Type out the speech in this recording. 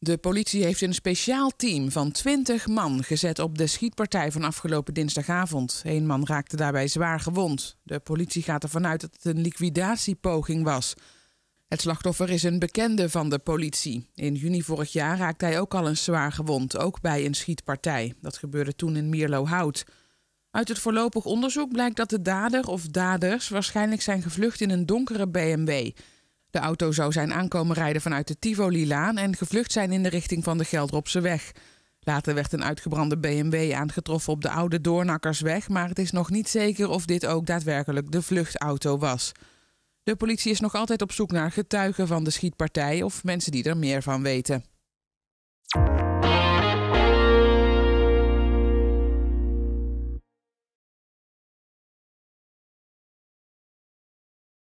De politie heeft een speciaal team van 20 man gezet op de schietpartij van afgelopen dinsdagavond. Eén man raakte daarbij zwaar gewond. De politie gaat ervan uit dat het een liquidatiepoging was. Het slachtoffer is een bekende van de politie. In juni vorig jaar raakte hij ook al een zwaar gewond, ook bij een schietpartij. Dat gebeurde toen in Hout. Uit het voorlopig onderzoek blijkt dat de dader of daders waarschijnlijk zijn gevlucht in een donkere BMW. De auto zou zijn aankomen rijden vanuit de Tivoli-laan en gevlucht zijn in de richting van de Geldropse weg. Later werd een uitgebrande BMW aangetroffen op de oude Doornakkersweg, maar het is nog niet zeker of dit ook daadwerkelijk de vluchtauto was. De politie is nog altijd op zoek naar getuigen van de schietpartij of mensen die er meer van weten.